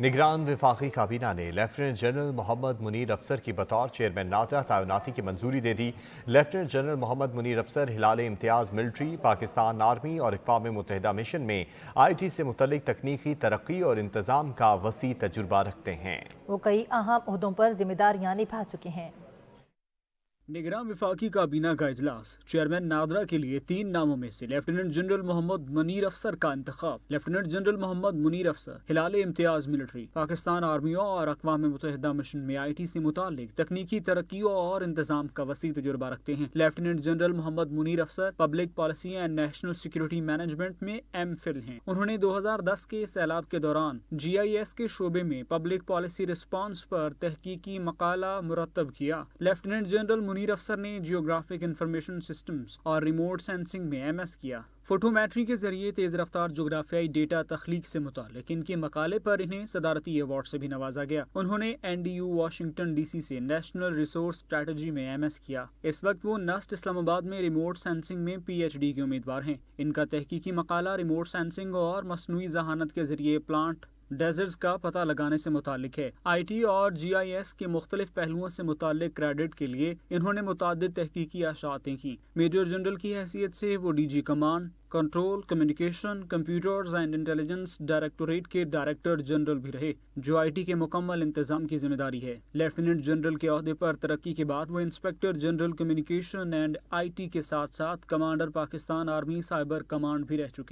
निगरान विफाकी काबीना ने लेफ्टिनेंट जनरल मोहम्मद मुनीर अफसर की बतौर चेयरमैन नाता तैनाती की मंजूरी दे दी लेफ्टिनेंट जनरल मोहम्मद मुनीर अफसर हिलाल इम्तियाज़ मिलिट्री पाकिस्तान आर्मी और अकवा मुतहदा मिशन में आई टी से मुतलिक तकनीकी तरक्की और इंतज़ाम का वसी तजुर्बा रखते हैं वो कई अहम अहदों पर जिम्मेदारियाँ निभा चुके हैं निगरान विफाकी काबीना का अजलास चेयरमैन नादरा के लिए तीन नामों में से लेफ्टिनेंट जनरल मोहम्मद मनीर अफसर का इंतजाम लेफ्टिनेंट जनरल मोहम्मद मुनीर अफसर हिलाल इम्तियाज मिलिट्री पाकिस्तान आर्मियों और अकवा मुतहदा मिशन में आई टी से मुतालिक तकनीकी तरक्की और इंतजाम का वसी तजुर्बा रखते हैं लेफ्टिनेंट जनरल मोहम्मद मुनीर अफसर public policy and national security management में एम फिल है उन्होंने दो हजार दस के सैलाब के दौरान जी आई एस के शोबे में पब्लिक पॉलिसी रिस्पॉन्स पर तहकीकी मकाला मुरतब किया लेफ्टिनेंट जनरल मुनीर अफसर ने जियोग्राफिक इंफॉर्मेशन सिस्टम्स और रिमोट सेंसिंग में एमएस किया फोटोमेट्री के जरिए तेज़ रफ्तार जोग्राफियाई डेटा तख्लीक से मुतक इनके मकाले पर इन्हें सदारती अवार्ड से भी नवाजा गया उन्होंने N D U Washington D C से नेशनल रिसोर्स स्ट्रेटजी में एम एस किया इस वक्त वो नस्ट इस्लामाबाद में रिमोट सेंसिंग में पी एच डी के उम्मीदवार हैं इनका तहकीकी मकाला रिमोट सेंसिंग और मसनू जहानत के जरिए प्लांट डेजर्ट्स का पता लगाने से मुतालिक है आईटी और जीआईएस के मुख्तलिफ पहलुओं से मुतालिक क्रेडिट के लिए इन्होंने मुतद तहकीकी अशातें की मेजर जनरल की हैसियत से वो डी जी कमान control communication computers and intelligence directorate के डायरेक्टर जनरल भी रहे जो आईटी के मुकम्मल इंतजाम की जिम्मेदारी है लेफ्टिनेंट जनरल के अहदे पर तरक्की के बाद वो inspector general communication and IT के साथ साथ commander Pakistan army cyber command भी रह चुके